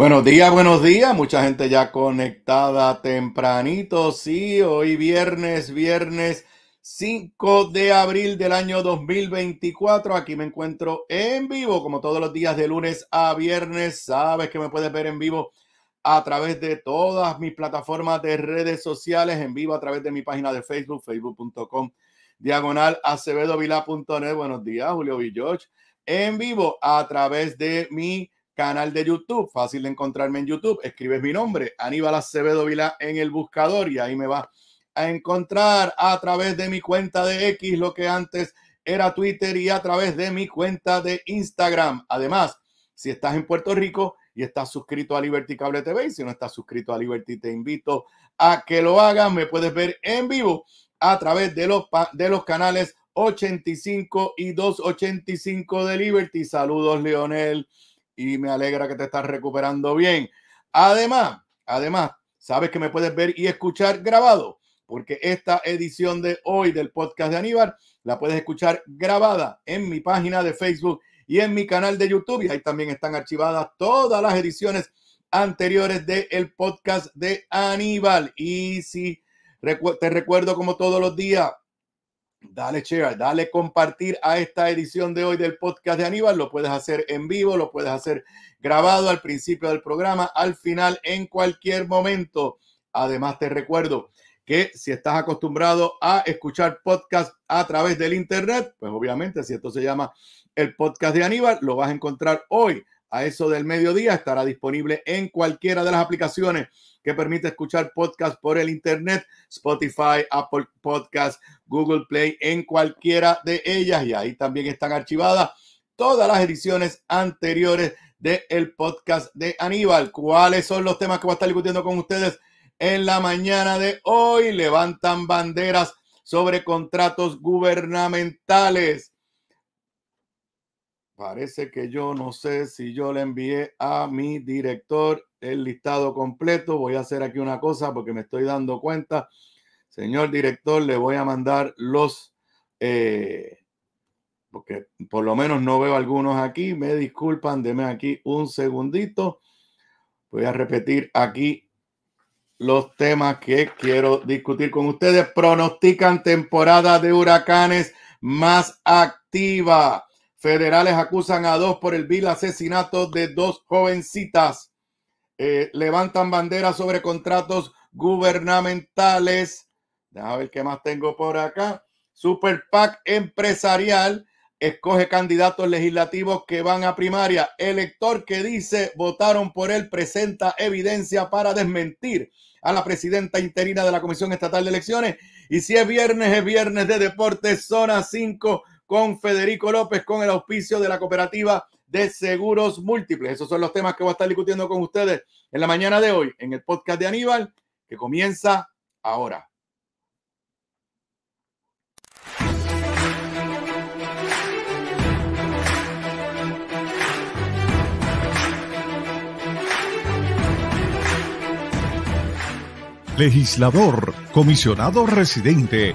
Buenos días, buenos días. Mucha gente ya conectada tempranito. Sí, hoy viernes, viernes 5 de abril del año 2024. Aquí me encuentro en vivo, como todos los días de lunes a viernes. Sabes que me puedes ver en vivo a través de todas mis plataformas de redes sociales, en vivo a través de mi página de Facebook, facebook.com, diagonal acevedovila.net. Buenos días, Julio Villoch. En vivo a través de mi canal de YouTube, fácil de encontrarme en YouTube, escribes mi nombre, Aníbal Acevedo Vila en el buscador y ahí me vas a encontrar a través de mi cuenta de X, lo que antes era Twitter y a través de mi cuenta de Instagram. Además, si estás en Puerto Rico y estás suscrito a Liberty Cable TV y si no estás suscrito a Liberty te invito a que lo hagas, me puedes ver en vivo a través de los, de los canales 85 y 285 de Liberty. Saludos, Leonel y me alegra que te estás recuperando bien. Además, además, sabes que me puedes ver y escuchar grabado, porque esta edición de hoy del podcast de Aníbal la puedes escuchar grabada en mi página de Facebook y en mi canal de YouTube. Y ahí también están archivadas todas las ediciones anteriores del el podcast de Aníbal. Y si te recuerdo como todos los días, Dale share, dale compartir a esta edición de hoy del podcast de Aníbal. Lo puedes hacer en vivo, lo puedes hacer grabado al principio del programa, al final, en cualquier momento. Además, te recuerdo que si estás acostumbrado a escuchar podcast a través del Internet, pues obviamente si esto se llama el podcast de Aníbal, lo vas a encontrar hoy a eso del mediodía. Estará disponible en cualquiera de las aplicaciones que permite escuchar podcast por el Internet, Spotify, Apple Podcast, Google Play, en cualquiera de ellas. Y ahí también están archivadas todas las ediciones anteriores del podcast de Aníbal. ¿Cuáles son los temas que va a estar discutiendo con ustedes en la mañana de hoy? Levantan banderas sobre contratos gubernamentales Parece que yo no sé si yo le envié a mi director el listado completo. Voy a hacer aquí una cosa porque me estoy dando cuenta. Señor director, le voy a mandar los, eh, porque por lo menos no veo algunos aquí. Me disculpan, deme aquí un segundito. Voy a repetir aquí los temas que quiero discutir con ustedes. Pronostican temporada de huracanes más activa Federales acusan a dos por el vil asesinato de dos jovencitas. Eh, levantan banderas sobre contratos gubernamentales. Déjame ver qué más tengo por acá. Super PAC empresarial escoge candidatos legislativos que van a primaria. Elector que dice votaron por él presenta evidencia para desmentir a la presidenta interina de la Comisión Estatal de Elecciones. Y si es viernes, es viernes de deportes, zona 5 con Federico López, con el auspicio de la cooperativa de seguros múltiples. Esos son los temas que voy a estar discutiendo con ustedes en la mañana de hoy, en el podcast de Aníbal, que comienza ahora. Legislador, comisionado residente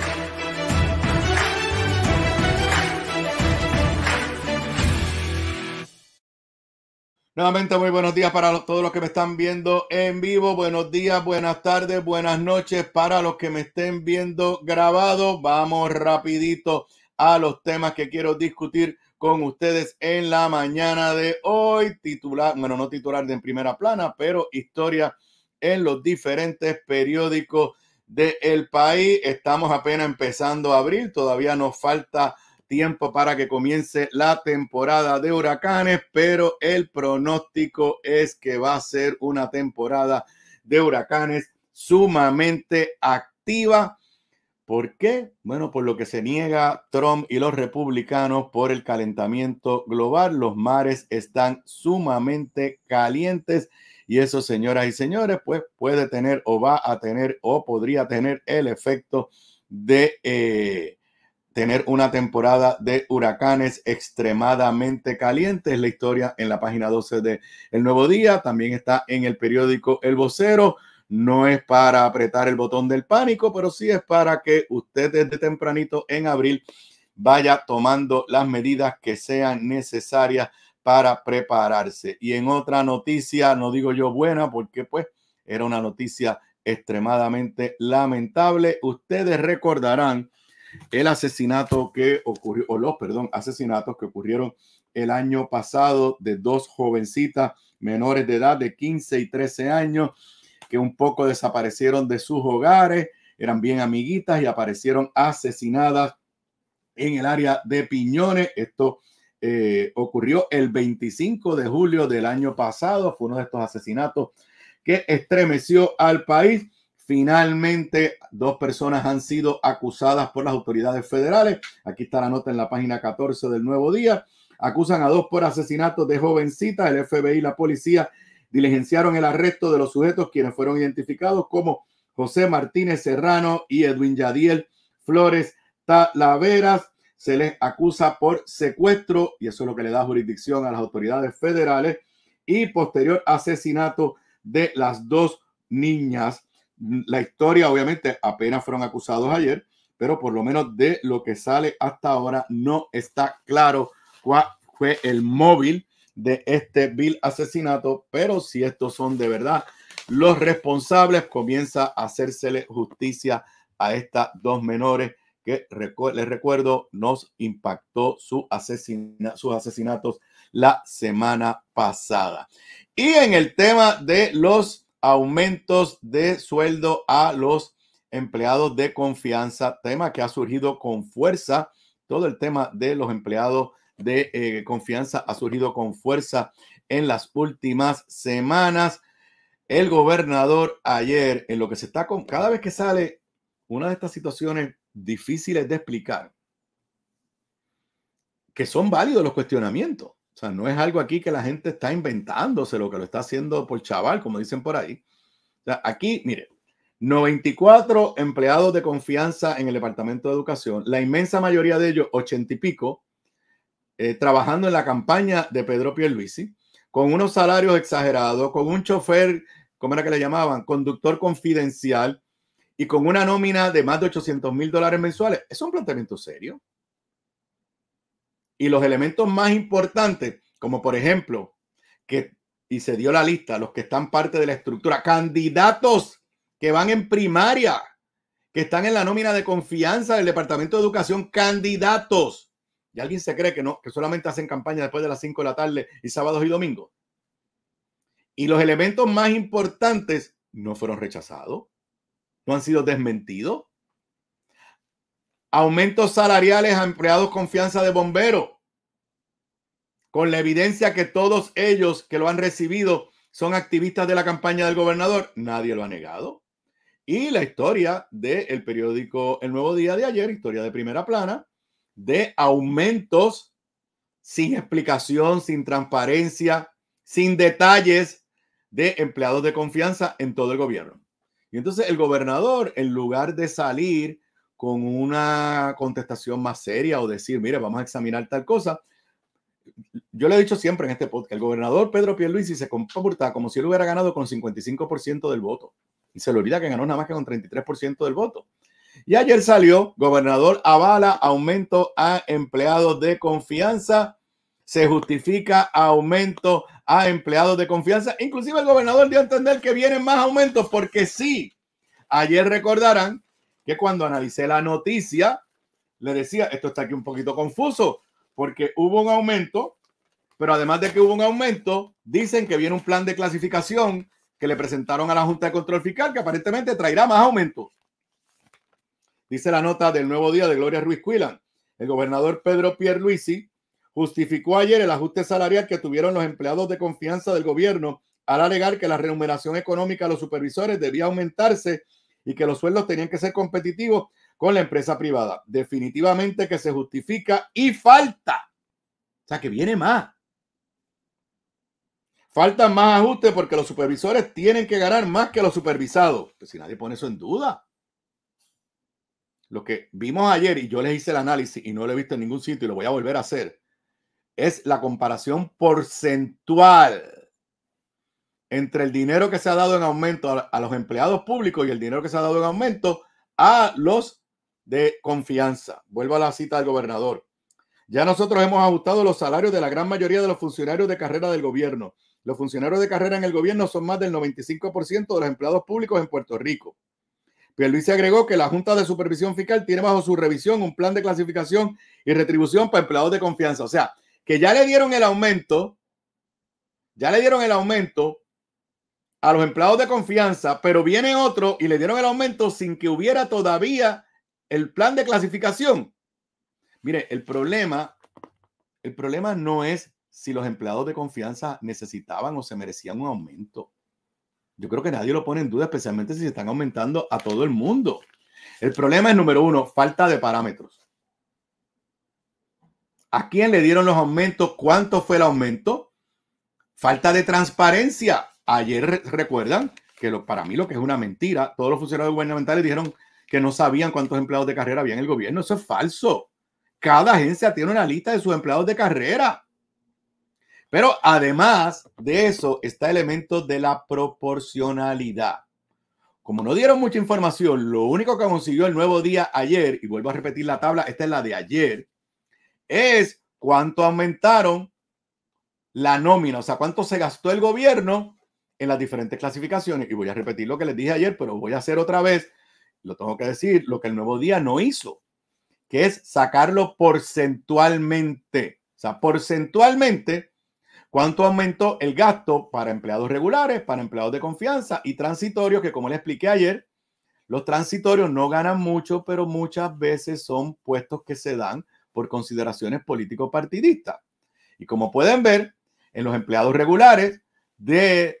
Nuevamente, muy buenos días para todos los que me están viendo en vivo. Buenos días, buenas tardes, buenas noches para los que me estén viendo grabado. Vamos rapidito a los temas que quiero discutir con ustedes en la mañana de hoy. Titular, bueno, no titular de en primera plana, pero historia en los diferentes periódicos del El país. Estamos apenas empezando a abril, todavía nos falta tiempo para que comience la temporada de huracanes, pero el pronóstico es que va a ser una temporada de huracanes sumamente activa. ¿Por qué? Bueno, por lo que se niega Trump y los republicanos por el calentamiento global. Los mares están sumamente calientes y eso, señoras y señores, pues puede tener o va a tener o podría tener el efecto de eh, tener una temporada de huracanes extremadamente calientes. La historia en la página 12 de El Nuevo Día. También está en el periódico El Vocero. No es para apretar el botón del pánico, pero sí es para que usted desde tempranito en abril vaya tomando las medidas que sean necesarias para prepararse. Y en otra noticia, no digo yo buena, porque pues era una noticia extremadamente lamentable. Ustedes recordarán el asesinato que ocurrió, o los, perdón, asesinatos que ocurrieron el año pasado de dos jovencitas menores de edad de 15 y 13 años que un poco desaparecieron de sus hogares, eran bien amiguitas y aparecieron asesinadas en el área de Piñones. Esto eh, ocurrió el 25 de julio del año pasado, fue uno de estos asesinatos que estremeció al país. Finalmente, dos personas han sido acusadas por las autoridades federales. Aquí está la nota en la página 14 del Nuevo Día. Acusan a dos por asesinatos de jovencitas. El FBI y la policía diligenciaron el arresto de los sujetos quienes fueron identificados como José Martínez Serrano y Edwin Yadiel Flores Talaveras. Se les acusa por secuestro y eso es lo que le da jurisdicción a las autoridades federales y posterior asesinato de las dos niñas la historia, obviamente, apenas fueron acusados ayer, pero por lo menos de lo que sale hasta ahora no está claro cuál fue el móvil de este vil asesinato, pero si estos son de verdad los responsables, comienza a hacérsele justicia a estas dos menores que les recuerdo nos impactó su asesina sus asesinatos la semana pasada. Y en el tema de los aumentos de sueldo a los empleados de confianza, tema que ha surgido con fuerza. Todo el tema de los empleados de eh, confianza ha surgido con fuerza en las últimas semanas. El gobernador ayer, en lo que se está con, cada vez que sale una de estas situaciones difíciles de explicar, que son válidos los cuestionamientos. O sea, no es algo aquí que la gente está inventándose, lo que lo está haciendo por chaval, como dicen por ahí. aquí, mire, 94 empleados de confianza en el Departamento de Educación, la inmensa mayoría de ellos, 80 y pico, eh, trabajando en la campaña de Pedro Pierluisi, con unos salarios exagerados, con un chofer, ¿cómo era que le llamaban? Conductor confidencial y con una nómina de más de 800 mil dólares mensuales. Es un planteamiento serio. Y los elementos más importantes, como por ejemplo, que, y se dio la lista, los que están parte de la estructura, candidatos que van en primaria, que están en la nómina de confianza del Departamento de Educación, candidatos. ¿Y alguien se cree que no, que solamente hacen campaña después de las 5 de la tarde y sábados y domingos? Y los elementos más importantes no fueron rechazados, no han sido desmentidos, aumentos salariales a empleados confianza de bomberos, con la evidencia que todos ellos que lo han recibido son activistas de la campaña del gobernador. Nadie lo ha negado. Y la historia del periódico El Nuevo Día de ayer, historia de primera plana, de aumentos sin explicación, sin transparencia, sin detalles de empleados de confianza en todo el gobierno. Y entonces el gobernador, en lugar de salir con una contestación más seria o decir, mire, vamos a examinar tal cosa. Yo le he dicho siempre en este podcast, el gobernador Pedro Pierluisi se comporta como si él hubiera ganado con 55% del voto. Y se le olvida que ganó nada más que con 33% del voto. Y ayer salió, gobernador avala aumento a empleados de confianza, se justifica aumento a empleados de confianza. Inclusive el gobernador dio a entender que vienen más aumentos porque sí, ayer recordarán que cuando analicé la noticia, le decía, esto está aquí un poquito confuso, porque hubo un aumento, pero además de que hubo un aumento, dicen que viene un plan de clasificación que le presentaron a la Junta de Control Fiscal que aparentemente traerá más aumentos. Dice la nota del nuevo día de Gloria Ruiz Cuilan. El gobernador Pedro Pierluisi justificó ayer el ajuste salarial que tuvieron los empleados de confianza del gobierno al alegar que la remuneración económica a los supervisores debía aumentarse y que los sueldos tenían que ser competitivos con la empresa privada. Definitivamente que se justifica y falta. O sea, que viene más. falta más ajustes porque los supervisores tienen que ganar más que los supervisados. que pues si nadie pone eso en duda. Lo que vimos ayer, y yo les hice el análisis y no lo he visto en ningún sitio y lo voy a volver a hacer, es la comparación porcentual entre el dinero que se ha dado en aumento a, los empleados públicos y el dinero que se ha dado en aumento a los de confianza. Vuelvo a la cita del gobernador. Ya nosotros hemos ajustado los salarios de la gran mayoría de los funcionarios de carrera del gobierno. Los funcionarios de carrera en el gobierno son más del 95% de los empleados públicos en Puerto Rico. Pero luis agregó que la Junta de Supervisión Fiscal tiene bajo su revisión un plan de clasificación y retribución para empleados de confianza. O sea, que ya le dieron el aumento, ya le dieron el aumento, a los empleados de confianza, pero viene otro y le dieron el aumento sin que hubiera todavía el plan de clasificación. Mire, el problema, el problema no es si los empleados de confianza necesitaban o se merecían un aumento. Yo creo que nadie lo pone en duda, especialmente si se están aumentando a todo el mundo. El problema es, número uno, falta de parámetros. ¿A quién le dieron los aumentos? ¿Cuánto fue el aumento? Falta de transparencia. Ayer recuerdan que para mí lo que es una mentira, todos los funcionarios gubernamentales dijeron que no sabían cuántos empleados de carrera había en el gobierno. Eso es falso. Cada agencia tiene una lista de sus empleados de carrera. Pero además de eso está el elemento de la proporcionalidad. Como no dieron mucha información, lo único que consiguió el nuevo día ayer, y vuelvo a repetir la tabla, esta es la de ayer, es cuánto aumentaron la nómina, o sea, cuánto se gastó el gobierno en las diferentes clasificaciones. Y voy a repetir lo que les dije ayer, pero voy a hacer otra vez, lo tengo que decir, lo que el nuevo día no hizo, que es sacarlo porcentualmente. O sea, porcentualmente, cuánto aumentó el gasto para empleados regulares, para empleados de confianza y transitorios, que como les expliqué ayer, los transitorios no ganan mucho, pero muchas veces son puestos que se dan por consideraciones político-partidistas. Y como pueden ver, en los empleados regulares de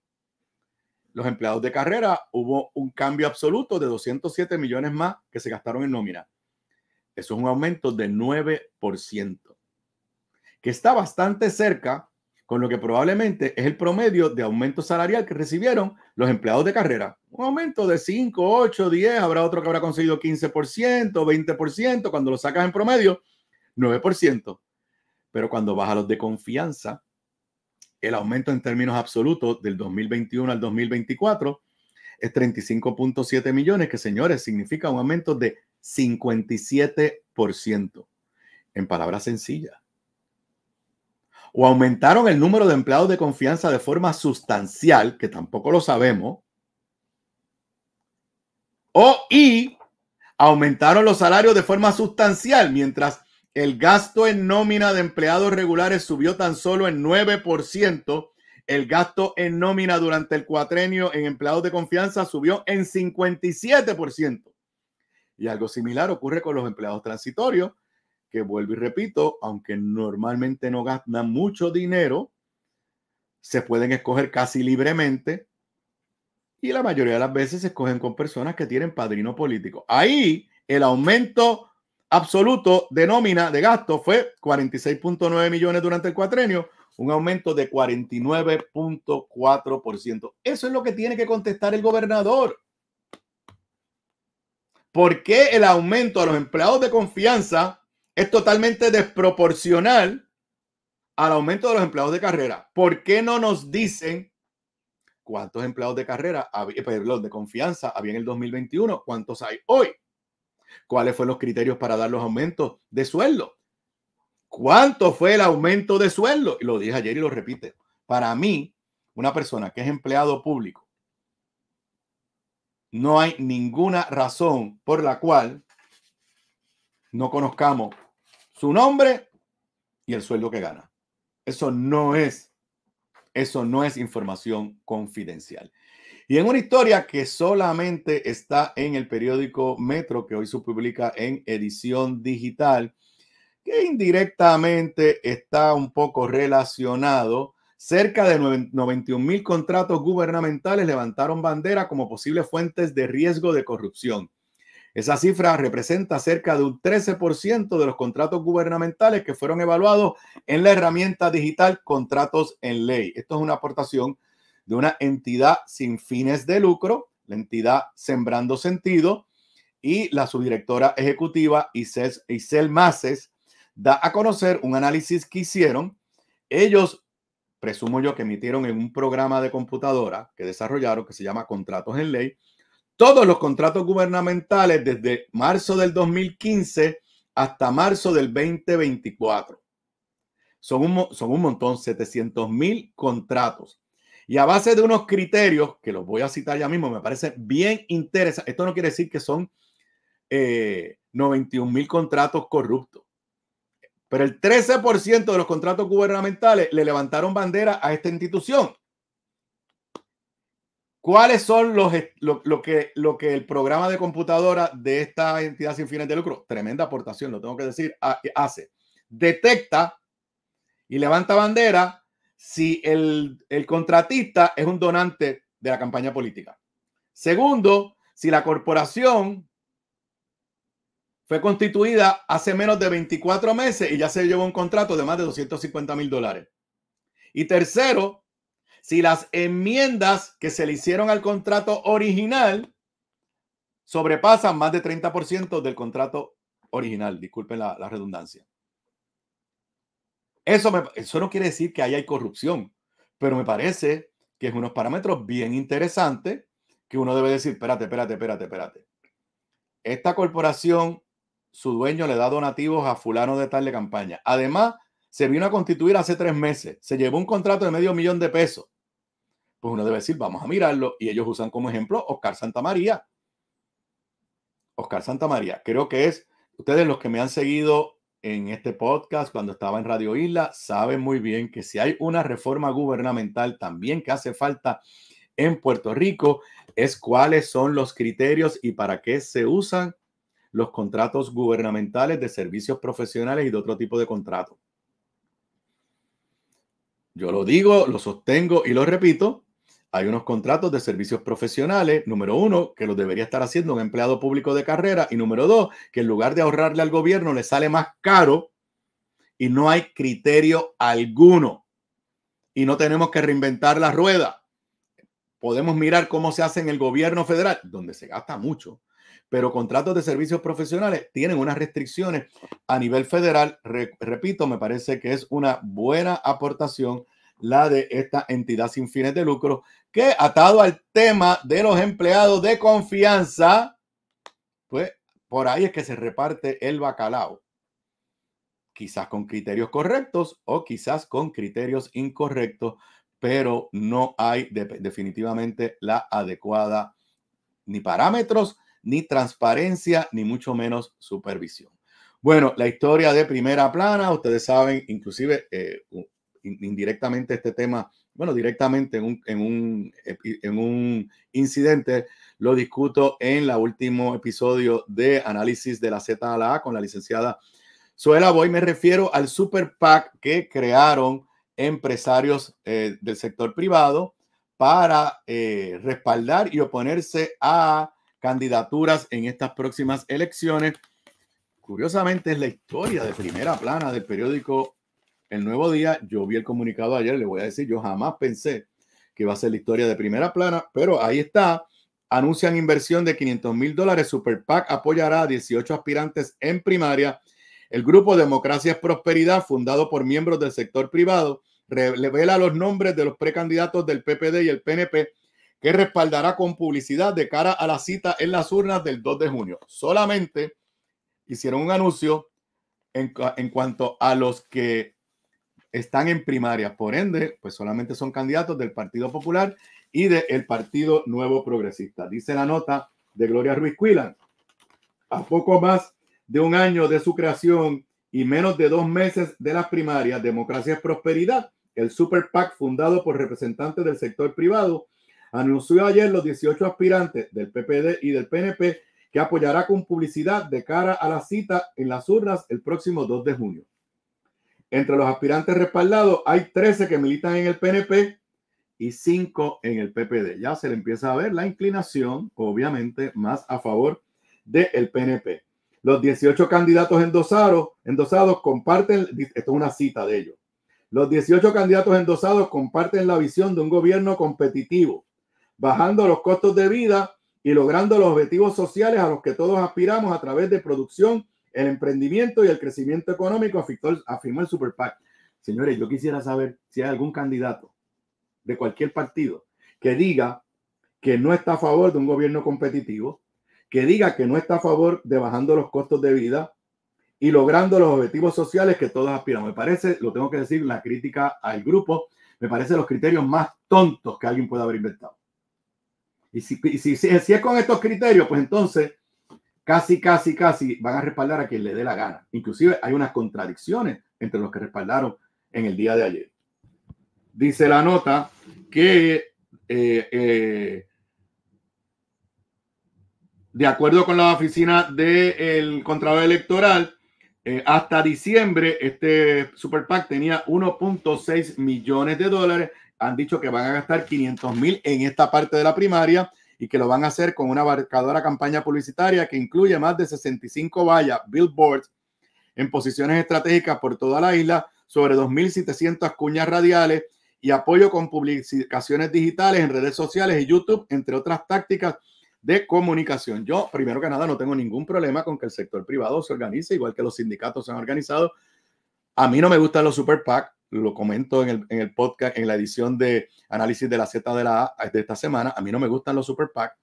los empleados de carrera, hubo un cambio absoluto de 207 millones más que se gastaron en nómina. Eso es un aumento del 9%, que está bastante cerca con lo que probablemente es el promedio de aumento salarial que recibieron los empleados de carrera. Un aumento de 5, 8, 10, habrá otro que habrá conseguido 15%, 20%, cuando lo sacas en promedio, 9%. Pero cuando baja los de confianza, el aumento en términos absolutos del 2021 al 2024 es 35.7 millones, que señores, significa un aumento de 57%. En palabras sencillas. O aumentaron el número de empleados de confianza de forma sustancial, que tampoco lo sabemos. O y aumentaron los salarios de forma sustancial, mientras el gasto en nómina de empleados regulares subió tan solo en 9%. El gasto en nómina durante el cuatrenio en empleados de confianza subió en 57%. Y algo similar ocurre con los empleados transitorios, que vuelvo y repito, aunque normalmente no gastan mucho dinero, se pueden escoger casi libremente y la mayoría de las veces se escogen con personas que tienen padrino político. Ahí el aumento absoluto de nómina de gasto fue 46.9 millones durante el cuatrenio, un aumento de 49.4%. Eso es lo que tiene que contestar el gobernador. ¿Por qué el aumento a los empleados de confianza es totalmente desproporcional al aumento de los empleados de carrera? ¿Por qué no nos dicen cuántos empleados de carrera, de confianza había en el 2021, cuántos hay hoy? cuáles fueron los criterios para dar los aumentos de sueldo. ¿Cuánto fue el aumento de sueldo? Y lo dije ayer y lo repite. Para mí, una persona que es empleado público, no hay ninguna razón por la cual no conozcamos su nombre y el sueldo que gana. Eso no es, eso no es información confidencial. Y en una historia que solamente está en el periódico Metro, que hoy se publica en edición digital, que indirectamente está un poco relacionado. Cerca de 91 mil contratos gubernamentales levantaron bandera como posibles fuentes de riesgo de corrupción. Esa cifra representa cerca de un 13% de los contratos gubernamentales que fueron evaluados en la herramienta digital Contratos en Ley. Esto es una aportación de una entidad sin fines de lucro, la entidad Sembrando Sentido, y la subdirectora ejecutiva Isel, Isel Maces da a conocer un análisis que hicieron. Ellos, presumo yo, que emitieron en un programa de computadora que desarrollaron que se llama Contratos en Ley, todos los contratos gubernamentales desde marzo del 2015 hasta marzo del 2024. Son un, son un montón, 700.000 mil contratos. Y a base de unos criterios, que los voy a citar ya mismo, me parece bien interesante. Esto no quiere decir que son eh, 91 mil contratos corruptos. Pero el 13% de los contratos gubernamentales le levantaron bandera a esta institución. ¿Cuáles son los, que, lo que el programa de computadora de esta entidad sin fines de lucro, tremenda aportación, lo tengo que decir, hace? Detecta y levanta bandera si el, contratista es un donante de la campaña política. Segundo, si la corporación fue constituida hace menos de 24 meses y ya se llevó un contrato de más de 250 mil dólares. Y tercero, si las enmiendas que se le hicieron al contrato original sobrepasan más de 30% del contrato original, disculpen la redundancia. Eso, no quiere decir que ahí hay corrupción, pero me parece que es unos parámetros bien interesantes que uno debe decir, espérate, espérate, espérate, espérate. Esta corporación, su dueño le da donativos a fulano de tal de campaña. Además, se vino a constituir hace tres meses, se llevó un contrato de medio millón de pesos. Pues uno debe decir, vamos a mirarlo. Y ellos usan como ejemplo Oscar Santa María Oscar Santa María creo que es, ustedes los que me han seguido en este podcast cuando estaba en Radio Isla saben muy bien que si hay una reforma gubernamental también que hace falta en Puerto Rico es cuáles son los criterios y para qué se usan los contratos gubernamentales de servicios profesionales y de otro tipo de contratos. Yo lo digo, lo sostengo y lo repito, hay unos contratos de servicios profesionales, número uno, que los debería estar haciendo un empleado público de carrera y número dos, que en lugar de ahorrarle al gobierno le sale más caro y no hay criterio alguno y no tenemos que reinventar la rueda. Podemos mirar cómo se hace en el gobierno federal, donde se gasta mucho, pero contratos de servicios profesionales tienen unas restricciones a nivel federal. repito, me parece que es una buena aportación la de esta entidad sin fines de lucro que atado al tema de los empleados de confianza, pues por ahí es que se reparte el bacalao. Quizás con criterios correctos o quizás con criterios incorrectos, pero no hay definitivamente la adecuada ni parámetros, ni transparencia, ni mucho menos supervisión. Bueno, la historia de primera plana, ustedes saben, inclusive eh, indirectamente este tema bueno, directamente en un, en un, incidente, lo discuto en el último episodio de Análisis de la Z a la A con la licenciada Suela Voy Me refiero al super PAC que crearon empresarios eh, del sector privado para eh, respaldar y oponerse a candidaturas en estas próximas elecciones. Curiosamente es la historia de primera plana del periódico el nuevo día, yo vi el comunicado ayer, le voy a decir, yo jamás pensé que va a ser la historia de primera plana, pero ahí está. Anuncian inversión de 500 mil dólares. Super PAC apoyará a 18 aspirantes en primaria. El grupo Democracia es Prosperidad, fundado por miembros del sector privado, revela los nombres de los precandidatos del PPD y el PNP que respaldará con publicidad de cara a la cita en las urnas del 2 de junio. Solamente hicieron un anuncio en, en cuanto a los que están en primarias, por ende, pues solamente son candidatos del Partido Popular y del Partido Nuevo Progresista. Dice la nota de Gloria Ruiz Cuilan. A poco más de un año de su creación y menos de dos meses de las primarias, Democracia es Prosperidad, el Super PAC fundado por representantes del sector privado, anunció ayer los 18 aspirantes del PPD y del PNP que apoyará con publicidad de cara a la cita en las urnas el próximo 2 de junio. Entre los aspirantes respaldados hay 13 que militan en el PNP y 5 en el PPD. Ya se le empieza a ver la inclinación, obviamente, más a favor del PNP. Los 18 candidatos endosados, comparten, esto es una cita de ellos, los 18 candidatos endosados comparten la visión de un gobierno competitivo, bajando los costos de vida y logrando los objetivos sociales a los que todos aspiramos a través de producción el emprendimiento y el crecimiento económico, afirmó el Super PAC. Señores, yo quisiera saber si hay algún candidato de cualquier partido que diga que no está a favor de un gobierno competitivo, que diga que no está a favor de bajando los costos de vida y logrando los objetivos sociales que todos aspiramos. Me parece, lo tengo que decir, la crítica al grupo, me parece los criterios más tontos que alguien puede haber inventado. Y si es con estos criterios, pues entonces casi, casi, casi van a respaldar a quien le dé la gana. Inclusive hay unas contradicciones entre los que respaldaron en el día de ayer. Dice la nota que eh, eh, de acuerdo con la oficina del de Electoral, eh, hasta diciembre este Super PAC tenía 1.6 millones de dólares. Han dicho que van a gastar 500 mil en esta parte de la primaria y que lo van a hacer con una abarcadora campaña publicitaria que incluye más de 65 vallas, billboards, en posiciones estratégicas por toda la isla, sobre 2.700 cuñas radiales y apoyo con publicaciones digitales en redes sociales y YouTube, entre otras tácticas de comunicación. Yo, primero que nada, no tengo ningún problema con que el sector privado se organice, igual que los sindicatos se han organizado. A mí no me gustan los super PAC, lo comento en el, podcast, en la edición de análisis de la Z de la A eh, de esta semana. A mí no me gustan los super PAC,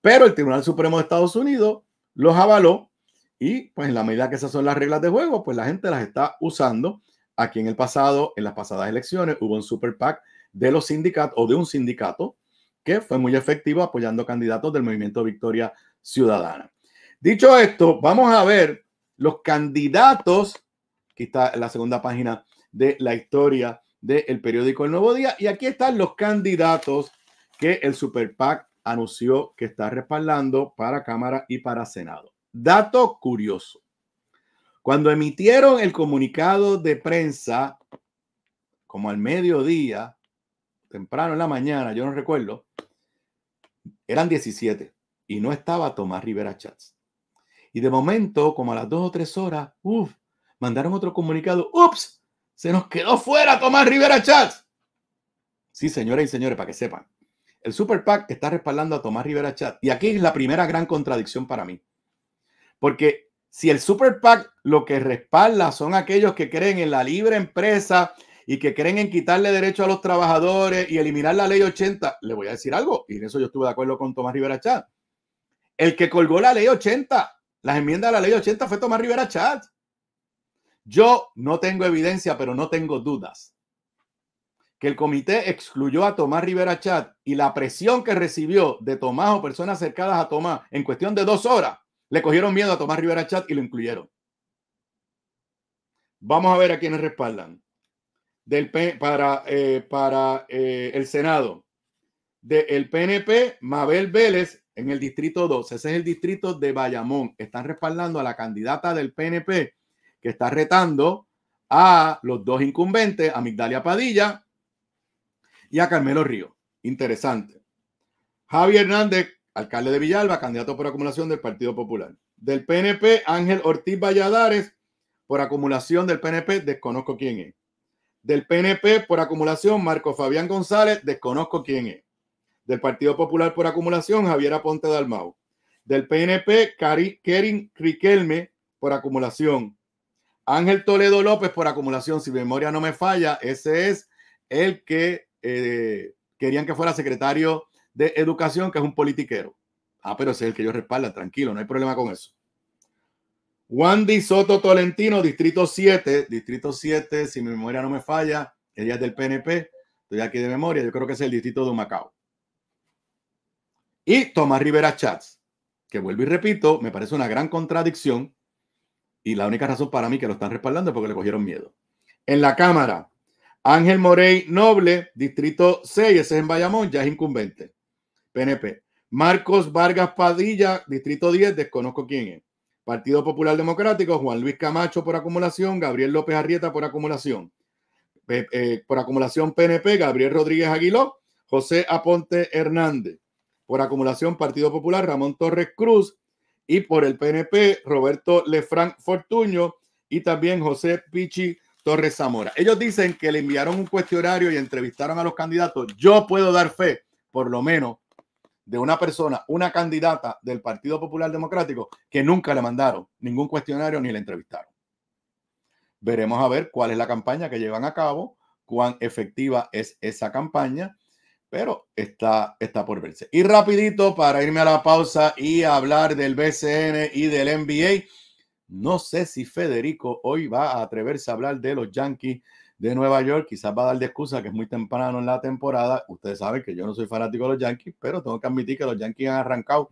pero el Tribunal Supremo de Estados Unidos los avaló y pues en la medida que esas son las reglas de juego, pues la gente las está usando. Aquí en el pasado, en las pasadas elecciones, hubo un super PAC de los sindicatos o de un sindicato que fue muy efectivo apoyando candidatos del movimiento Victoria Ciudadana. Dicho esto, vamos a ver los candidatos, aquí está la segunda página de la historia del periódico El Nuevo Día. Y aquí están los candidatos que el Super PAC anunció que está respaldando para Cámara y para Senado. Dato curioso. Cuando emitieron el comunicado de prensa, como al mediodía, temprano en la mañana, yo no recuerdo, eran 17 y no estaba Tomás Rivera Chats. Y de momento, como a las dos o tres horas, mandaron otro comunicado, ups, se nos quedó fuera Tomás Rivera Chats. Sí, señoras y señores, para que sepan. El Super PAC está respaldando a Tomás Rivera Chat. Y aquí es la primera gran contradicción para mí. Porque si el Super PAC lo que respalda son aquellos que creen en la libre empresa y que creen en quitarle derecho a los trabajadores y eliminar la ley 80, le voy a decir algo. Y en eso yo estuve de acuerdo con Tomás Rivera Chat. El que colgó la ley 80, las enmiendas a la ley 80 fue Tomás Rivera Chat. Yo no tengo evidencia, pero no tengo dudas que el comité excluyó a Tomás Rivera Chat y la presión que recibió de Tomás o personas cercanas a Tomás en cuestión de dos horas, le cogieron miedo a Tomás Rivera Chat y lo incluyeron. Vamos a ver a quiénes respaldan. Del para eh, para eh, el Senado. Del el PNP, Mabel Vélez en el distrito 2. Ese es el distrito de Bayamón. Están respaldando a la candidata del PNP, que está retando a los dos incumbentes, a Migdalia Padilla y a Carmelo Río. Interesante. Javier Hernández, alcalde de Villalba, candidato por acumulación del Partido Popular. Del PNP, Ángel Ortiz Valladares, por acumulación del PNP, desconozco quién es. Del PNP, por acumulación, Marco Fabián González, desconozco quién es. Del Partido Popular, por acumulación, Javier Aponte Dalmau. Del PNP, Kerin Riquelme, por acumulación. Ángel Toledo López por acumulación, si mi memoria no me falla, ese es el que eh, querían que fuera secretario de Educación, que es un politiquero. Ah, pero ese es el que yo respalda, tranquilo, no hay problema con eso. Wandy Soto Tolentino, Distrito 7, Distrito 7, si mi memoria no me falla, ella es del PNP, estoy aquí de memoria, yo creo que es el distrito de Macao. Y Tomás Rivera Chats, que vuelvo y repito, me parece una gran contradicción y la única razón para mí que lo están respaldando es porque le cogieron miedo. En la Cámara, Ángel Morey Noble, Distrito 6, ese es en Bayamón, ya es incumbente. PNP. Marcos Vargas Padilla, Distrito 10, desconozco quién es. Partido Popular Democrático, Juan Luis Camacho por acumulación, Gabriel López Arrieta por acumulación. Eh, por acumulación PNP, Gabriel Rodríguez Aguiló, José Aponte Hernández. Por acumulación Partido Popular, Ramón Torres Cruz, y por el PNP Roberto Lefranc Fortuño y también José Pichi Torres Zamora. Ellos dicen que le enviaron un cuestionario y entrevistaron a los candidatos. Yo puedo dar fe, por lo menos, de una persona, una candidata del Partido Popular Democrático, que nunca le mandaron ningún cuestionario ni le entrevistaron. Veremos a ver cuál es la campaña que llevan a cabo, cuán efectiva es esa campaña pero está, está por verse. Y rapidito, para irme a la pausa y hablar del BCN y del NBA, no sé si Federico hoy va a atreverse a hablar de los Yankees de Nueva York, quizás va a dar de excusa que es muy temprano en la temporada. Ustedes saben que yo no soy fanático de los Yankees, pero tengo que admitir que los Yankees han arrancado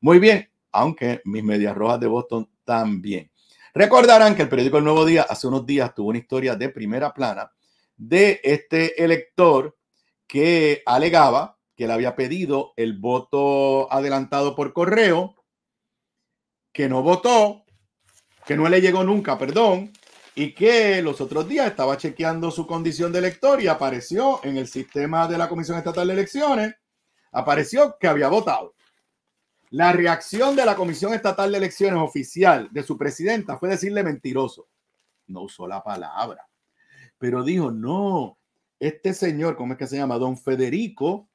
muy bien, aunque mis medias rojas de Boston también. Recordarán que el periódico El Nuevo Día hace unos días tuvo una historia de primera plana de este elector que alegaba que le había pedido el voto adelantado por correo, que no votó, que no le llegó nunca, perdón, y que los otros días estaba chequeando su condición de elector y apareció en el sistema de la Comisión Estatal de Elecciones, apareció que había votado. La reacción de la Comisión Estatal de Elecciones oficial de su presidenta fue decirle mentiroso. No usó la palabra, pero dijo, no, este señor, ¿cómo es que se llama? Don Federico,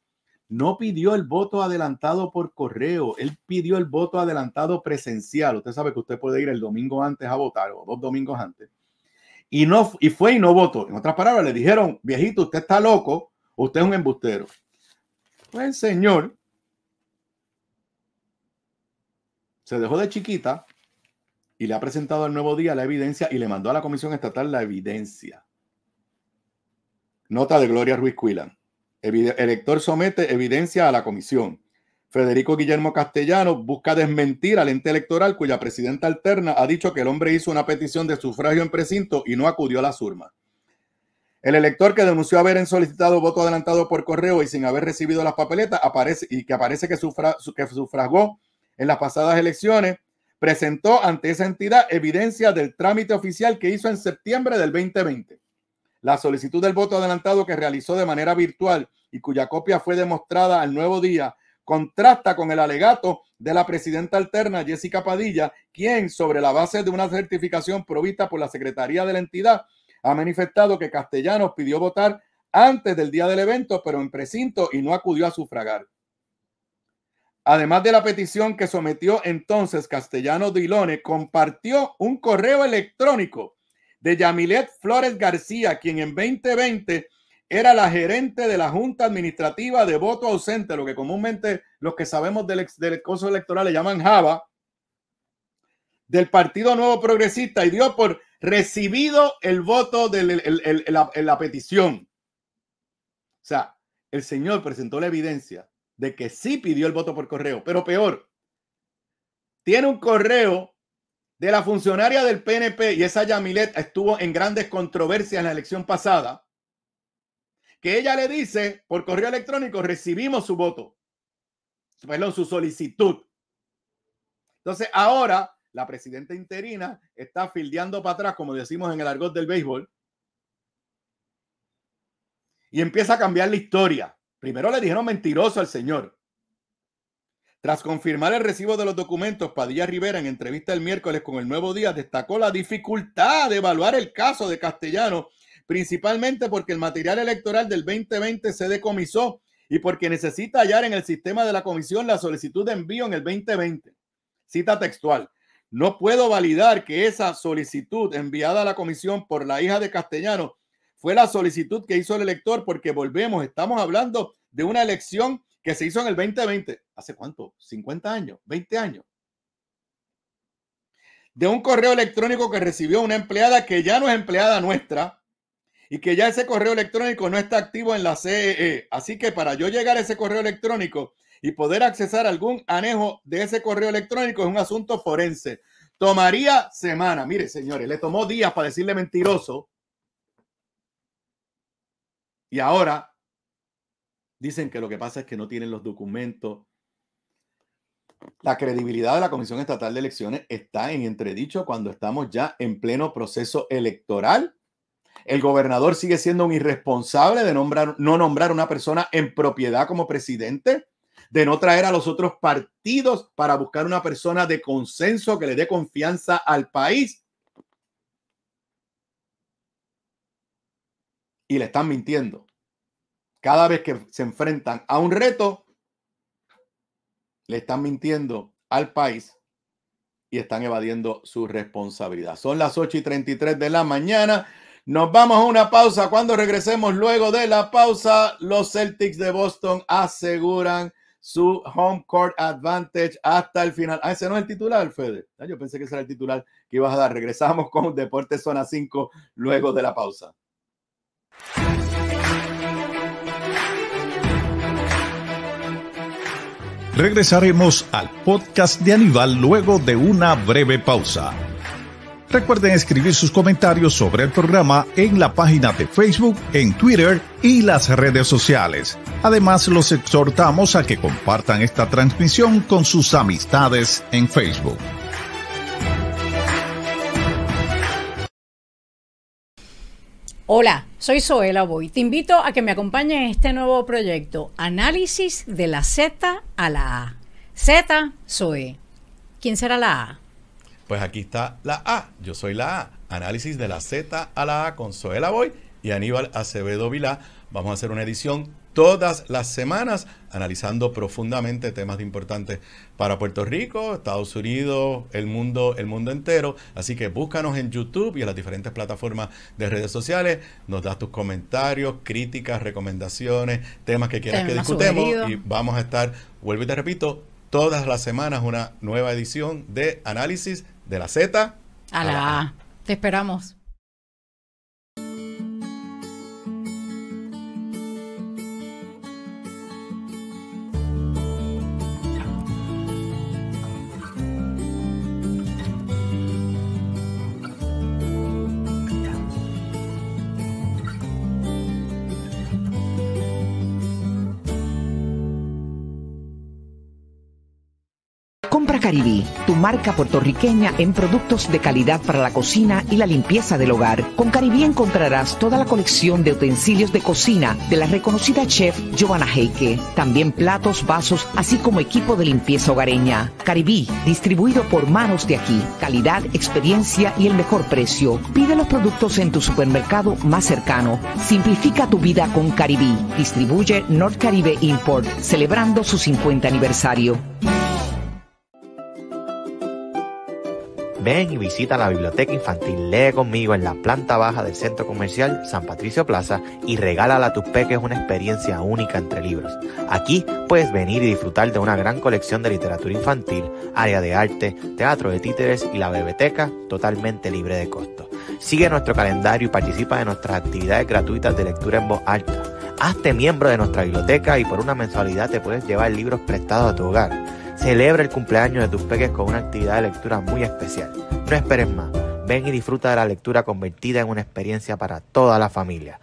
no pidió el voto adelantado por correo, él pidió el voto adelantado presencial. Usted sabe que usted puede ir el domingo antes a votar o dos domingos antes. Y, no, y fue y no votó. En otras palabras, le dijeron, viejito, usted está loco, usted es un embustero. Pues el señor se dejó de chiquita y le ha presentado al nuevo día la evidencia y le mandó a la Comisión Estatal la evidencia. Nota de Gloria Ruiz Cuilan. El somete evidencia a la comisión. Federico Guillermo Castellano busca desmentir al ente electoral cuya presidenta alterna ha dicho que el hombre hizo una petición de sufragio en precinto y no acudió a la urnas. El elector que denunció haber solicitado voto adelantado por correo y sin haber recibido las papeletas aparece, y que aparece que, sufra, que sufragó en las pasadas elecciones, presentó ante esa entidad evidencia del trámite oficial que hizo en septiembre del 2020. La solicitud del voto adelantado que realizó de manera virtual y cuya copia fue demostrada al nuevo día contrasta con el alegato de la presidenta alterna Jessica Padilla, quien sobre la base de una certificación provista por la Secretaría de la entidad ha manifestado que Castellanos pidió votar antes del día del evento, pero en precinto y no acudió a sufragar. Además de la petición que sometió entonces Castellanos Dilone, compartió un correo electrónico de Yamilet Flores García, quien en 2020 era la gerente de la Junta Administrativa de Voto Ausente, lo que comúnmente los que sabemos del, del coso electoral le llaman Java, del Partido Nuevo Progresista, y dio por recibido el voto de la petición. O sea, el señor presentó la evidencia de que sí pidió el voto por correo, pero peor, tiene un correo de la funcionaria del PNP, y esa Yamilet estuvo en grandes controversias en la elección pasada, que ella le dice por correo electrónico, recibimos su voto, perdón, su solicitud. Entonces ahora la presidenta interina está fildeando para atrás, como decimos en el argot del béisbol, y empieza a cambiar la historia. Primero le dijeron mentiroso al señor. Tras confirmar el recibo de los documentos, Padilla Rivera en entrevista el miércoles con el Nuevo Día destacó la dificultad de evaluar el caso de Castellano, principalmente porque el material electoral del 2020 se decomisó y porque necesita hallar en el sistema de la comisión la solicitud de envío en el 2020. Cita textual. No puedo validar que esa solicitud enviada a la comisión por la hija de Castellano fue la solicitud que hizo el elector porque volvemos, estamos hablando de una elección que se hizo en el 2020, ¿hace cuánto? 50 años, 20 años. De un correo electrónico que recibió una empleada que ya no es empleada nuestra y que ya ese correo electrónico no está activo en la CEE. E. Así que para yo llegar a ese correo electrónico y poder accesar algún anejo de ese correo electrónico es un asunto forense. Tomaría semana. Mire, señores, le tomó días para decirle mentiroso. Y ahora Dicen que lo que pasa es que no tienen los documentos. La credibilidad de la Comisión Estatal de Elecciones está en entredicho cuando estamos ya en pleno proceso electoral. El gobernador sigue siendo un irresponsable de nombrar, no nombrar una persona en propiedad como presidente, de no traer a los otros partidos para buscar una persona de consenso que le dé confianza al país. Y le están mintiendo cada vez que se enfrentan a un reto, le están mintiendo al país y están evadiendo su responsabilidad. Son las 8 y 33 de la mañana. Nos vamos a una pausa. Cuando regresemos luego de la pausa, los Celtics de Boston aseguran su home court advantage hasta el final. Ah, ese no es el titular, Fede. Ah, yo pensé que ese era el titular que ibas a dar. Regresamos con Deportes Zona 5 luego de la pausa. Regresaremos al podcast de Aníbal luego de una breve pausa. Recuerden escribir sus comentarios sobre el programa en la página de Facebook, en Twitter y las redes sociales. Además, los exhortamos a que compartan esta transmisión con sus amistades en Facebook. Hola, soy Zoela Boy. Te invito a que me acompañes en este nuevo proyecto, Análisis de la Z a la A. Z, Zoe. ¿Quién será la A? Pues aquí está la A. Yo soy la A. Análisis de la Z a la A con Zoela Boy y Aníbal Acevedo Vilá. Vamos a hacer una edición todas las semanas, analizando profundamente temas importantes para Puerto Rico, Estados Unidos, el mundo, el mundo entero. Así que búscanos en YouTube y en las diferentes plataformas de redes sociales. Nos das tus comentarios, críticas, recomendaciones, temas que quieras que discutemos. Y vamos a estar, vuelvo y te repito, todas las semanas una nueva edición de análisis de la Z a, Te esperamos. Caribí, tu marca puertorriqueña en productos de calidad para la cocina y la limpieza del hogar. Con Caribí encontrarás toda la colección de utensilios de cocina de la reconocida chef Giovanna Heike. También platos, vasos, así como equipo de limpieza hogareña. Caribí, distribuido por manos de aquí. Calidad, experiencia y el mejor precio. Pide los productos en tu supermercado más cercano. Simplifica tu vida con Caribí. Distribuye North Caribe Import, celebrando su 50 aniversario. Ven y visita la biblioteca infantil, lee conmigo en la planta baja del centro comercial San Patricio Plaza y regálala a tus peques una experiencia única entre libros. Aquí puedes venir y disfrutar de una gran colección de literatura infantil, área de arte, teatro de títeres y la biblioteca totalmente libre de costo. Sigue nuestro calendario y participa de nuestras actividades gratuitas de lectura en voz alta. Hazte miembro de nuestra biblioteca y por una mensualidad te puedes llevar libros prestados a tu hogar. Celebra el cumpleaños de tus peques con una actividad de lectura muy especial. No esperes más. Ven y disfruta de la lectura convertida en una experiencia para toda la familia.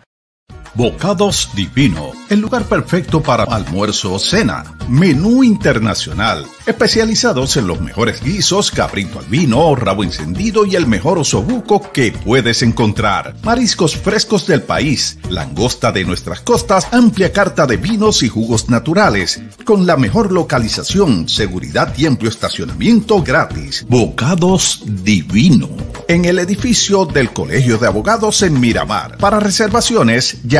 Bocados Divino, el lugar perfecto para almuerzo o cena. Menú internacional, especializados en los mejores guisos, cabrito al vino, rabo encendido y el mejor osobuco que puedes encontrar. Mariscos frescos del país, langosta de nuestras costas, amplia carta de vinos y jugos naturales, con la mejor localización, seguridad y amplio estacionamiento gratis. Bocados Divino, en el edificio del Colegio de Abogados en Miramar. Para reservaciones, ya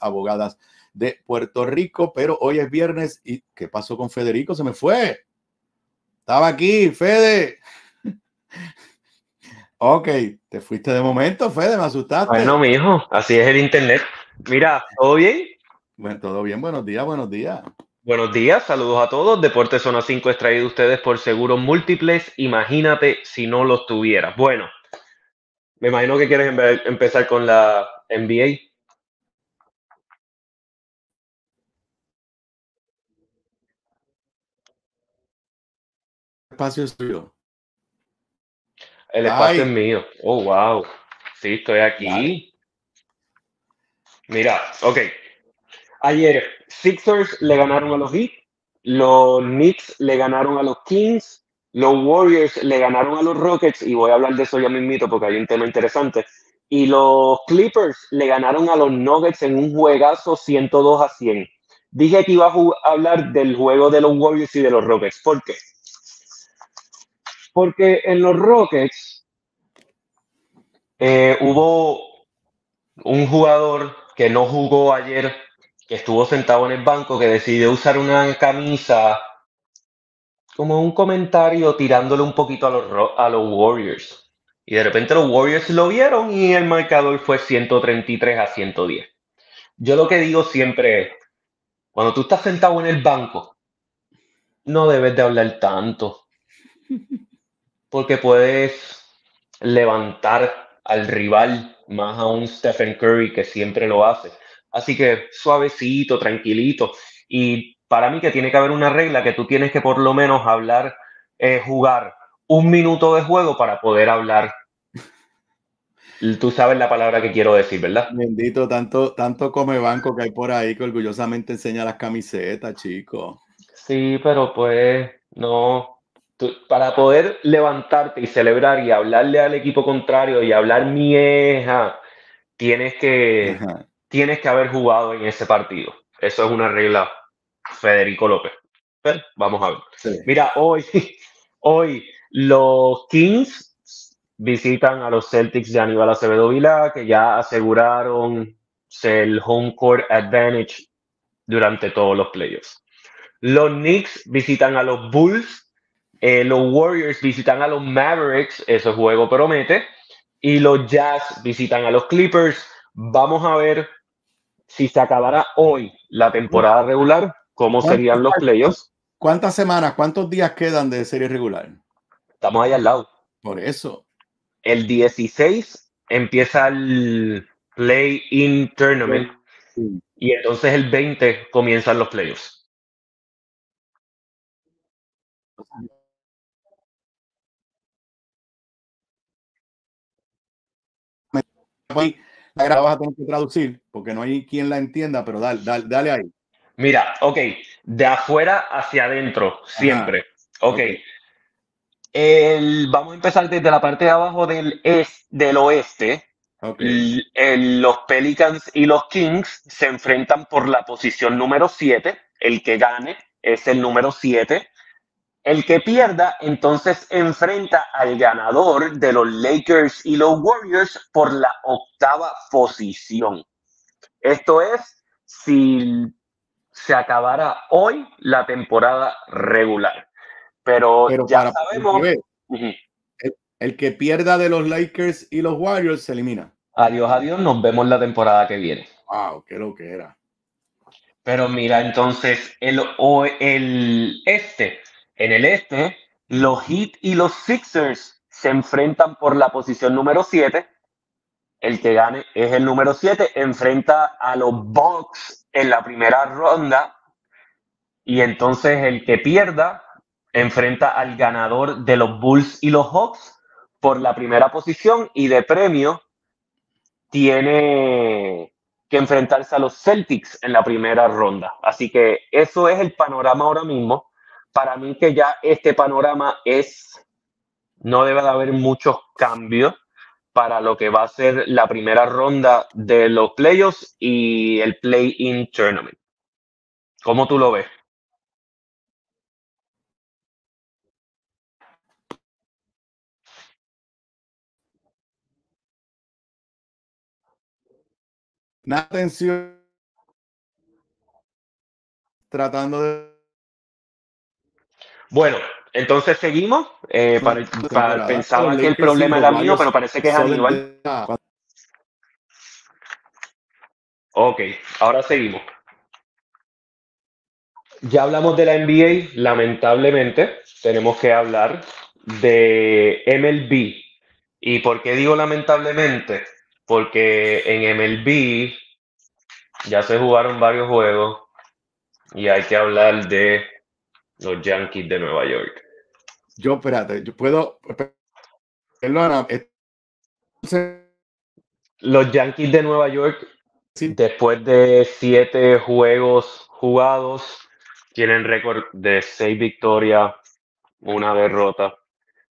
abogadas de Puerto Rico, pero hoy es viernes y ¿qué pasó con Federico? Se me fue. Estaba aquí, Fede. ok, te fuiste de momento, Fede, me asustaste. Bueno, mi hijo, así es el internet. Mira, ¿todo bien? Bueno, todo bien, buenos días, buenos días. Buenos días, saludos a todos. Deportes Zona 5 es traído ustedes por Seguros Múltiples. Imagínate si no los tuvieras. Bueno, me imagino que quieres empezar con la NBA. espacio es El espacio es mío. Oh, wow. Sí, estoy aquí. Mira, ok. Ayer, Sixers le ganaron a los Heat, los Knicks le ganaron a los Kings, los Warriors le ganaron a los Rockets, y voy a hablar de eso ya mismito porque hay un tema interesante. Y los Clippers le ganaron a los Nuggets en un juegazo 102 a 100. Dije que iba a hablar del juego de los Warriors y de los Rockets. ¿Por qué? Porque en los Rockets eh, hubo un jugador que no jugó ayer, que estuvo sentado en el banco, que decidió usar una camisa como un comentario tirándole un poquito a los, a los Warriors. Y de repente los Warriors lo vieron y el marcador fue 133 a 110. Yo lo que digo siempre es, cuando tú estás sentado en el banco, no debes de hablar tanto porque puedes levantar al rival más a un Stephen Curry que siempre lo hace. Así que suavecito, tranquilito. Y para mí que tiene que haber una regla que tú tienes que por lo menos hablar, eh, jugar un minuto de juego para poder hablar. Tú sabes la palabra que quiero decir, ¿verdad? Bendito, tanto, tanto come banco que hay por ahí que orgullosamente enseña las camisetas, chico. Sí, pero pues no, para poder levantarte y celebrar y hablarle al equipo contrario y hablar mi tienes que, tienes que haber jugado en ese partido. Eso es una regla, Federico López. vamos a ver. Mira, hoy, hoy los Kings visitan a los Celtics de Aníbal Acevedo Vila, que ya aseguraron el home court advantage durante todos los playoffs. Los Knicks visitan a los Bulls eh, los Warriors visitan a los Mavericks, ese juego promete. Y los Jazz visitan a los Clippers. Vamos a ver si se acabará hoy la temporada regular, cómo serían los playoffs. ¿Cuántas semanas, cuántos días quedan de serie regular? Estamos ahí al lado. Por eso. El 16 empieza el Play-In Tournament. Y entonces el 20 comienzan los playoffs. Pues, la vas a tener que traducir porque no hay quien la entienda, pero dale, ahí. Mira, ok, de afuera hacia adentro, siempre. ok. vamos a empezar desde la parte de abajo del, es, del oeste. Okay. los Pelicans y los Kings se enfrentan por la posición número 7. El que gane es el número 7. El que pierda entonces enfrenta al ganador de los Lakers y los Warriors por la octava posición. Esto es si se acabara hoy la temporada regular. Pero, ya sabemos. el, que pierda de los Lakers y los Warriors se elimina. Adiós, adiós, nos vemos la temporada que viene. Wow, qué lo que era. Pero mira, entonces el, el este en el este, los Heat y los Sixers se enfrentan por la posición número 7. El que gane es el número 7. Enfrenta a los Bucks en la primera ronda. Y entonces el que pierda enfrenta al ganador de los Bulls y los Hawks por la primera posición y de premio tiene que enfrentarse a los Celtics en la primera ronda. Así que eso es el panorama ahora mismo para mí que ya este panorama es, no debe de haber muchos cambios para lo que va a ser la primera ronda de los playoffs y el play-in tournament. ¿Cómo tú lo ves? La atención tratando de bueno, entonces seguimos. Eh, para, pensar que el problema era mío, pero parece que es Aníbal. Ok, ahora seguimos. Ya hablamos de la NBA, lamentablemente tenemos que hablar de MLB. ¿Y por qué digo lamentablemente? Porque en MLB ya se jugaron varios juegos y hay que hablar de los Yankees de Nueva York. Yo, espérate, yo puedo. Este- los Yankees de Nueva York, después de siete juegos jugados, tienen récord de seis victorias, una derrota.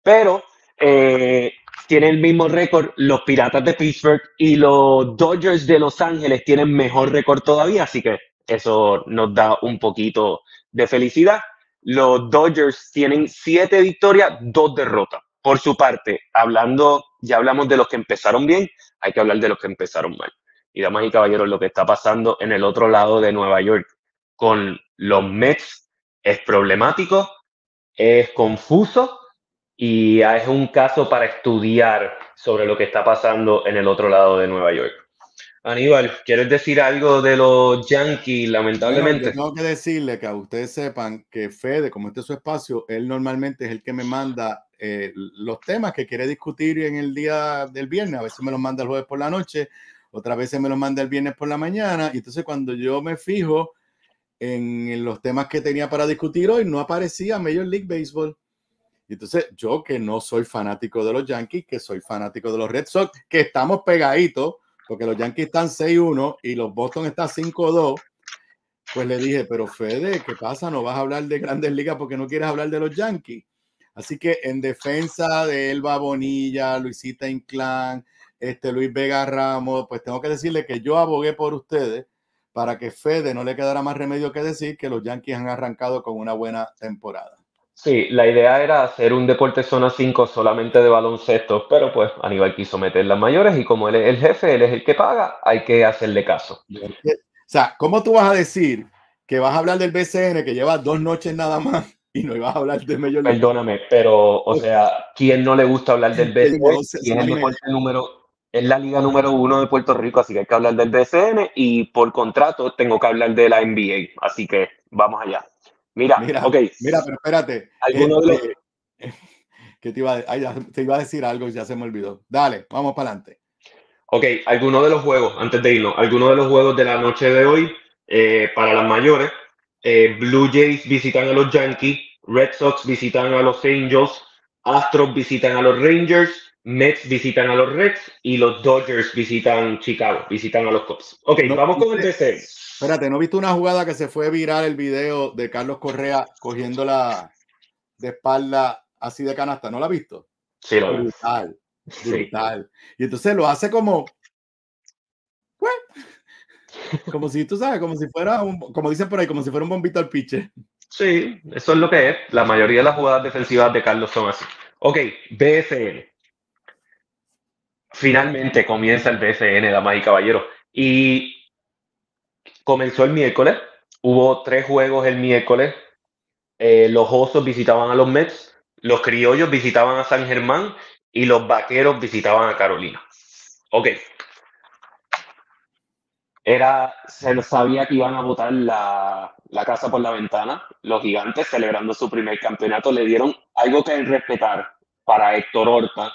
Pero eh, tienen el mismo récord los Piratas de Pittsburgh y los Dodgers de Los Ángeles tienen mejor récord todavía, así que eso nos da un poquito de felicidad los Dodgers tienen siete victorias, dos derrotas. Por su parte, hablando, ya hablamos de los que empezaron bien, hay que hablar de los que empezaron mal. Y damas y caballeros, lo que está pasando en el otro lado de Nueva York con los Mets es problemático, es confuso y es un caso para estudiar sobre lo que está pasando en el otro lado de Nueva York. Aníbal, ¿quieres decir algo de los Yankees, lamentablemente? tengo que decirle que a ustedes sepan que Fede, como este es su espacio, él normalmente es el que me manda eh, los temas que quiere discutir en el día del viernes. A veces me los manda el jueves por la noche, otras veces me los manda el viernes por la mañana. Y entonces cuando yo me fijo en los temas que tenía para discutir hoy, no aparecía Major League Baseball. Entonces, yo que no soy fanático de los Yankees, que soy fanático de los Red Sox, que estamos pegaditos, porque los Yankees están 6-1 y los Boston están 5-2, pues le dije, pero Fede, ¿qué pasa? No vas a hablar de grandes ligas porque no quieres hablar de los Yankees. Así que en defensa de Elba Bonilla, Luisita Inclán, este Luis Vega Ramos, pues tengo que decirle que yo abogué por ustedes para que Fede no le quedara más remedio que decir que los Yankees han arrancado con una buena temporada. Sí, la idea era hacer un deporte zona 5 solamente de baloncesto, pero pues Aníbal quiso meter las mayores y como él es el jefe, él es el que paga, hay que hacerle caso. O sea, ¿cómo tú vas a decir que vas a hablar del BCN que lleva dos noches nada más y no ibas a hablar de Major Perdóname, pero, o sea, ¿quién no le gusta hablar del BCN? el número, es la liga número uno de Puerto Rico, así que hay que hablar del BCN y por contrato tengo que hablar de la NBA, así que vamos allá. Mira, mira, ok. Mira, pero espérate. de este, que te iba, a, decir algo y ya se me olvidó. Dale, vamos para adelante. Ok, algunos de los juegos, antes de irnos, algunos de los juegos de la noche de hoy eh, para las mayores. Eh, Blue Jays visitan a los Yankees, Red Sox visitan a los Angels, Astros visitan a los Rangers, Mets visitan a los Reds y los Dodgers visitan Chicago, visitan a los Cubs. Ok, vamos con el tercero. Espérate, ¿no viste una jugada que se fue viral el video de Carlos Correa cogiendo la de espalda así de canasta? ¿No la has visto? Sí, lo Brutal, vi. brutal. brutal. Y entonces lo hace como, como si tú sabes, como si fuera un, como dicen por ahí, como si fuera un bombito al piche. Sí, eso es lo que es. La mayoría de las jugadas defensivas de Carlos son así. Ok, BFN. Finalmente comienza el BCN, damas y caballeros. Y comenzó el miércoles. Hubo tres juegos el miércoles. Eh, los Osos visitaban a los Mets, los Criollos visitaban a San Germán y los Vaqueros visitaban a Carolina. Ok. Era, se sabía que iban a botar la, la casa por la ventana. Los gigantes, celebrando su primer campeonato, le dieron algo que respetar para Héctor Horta,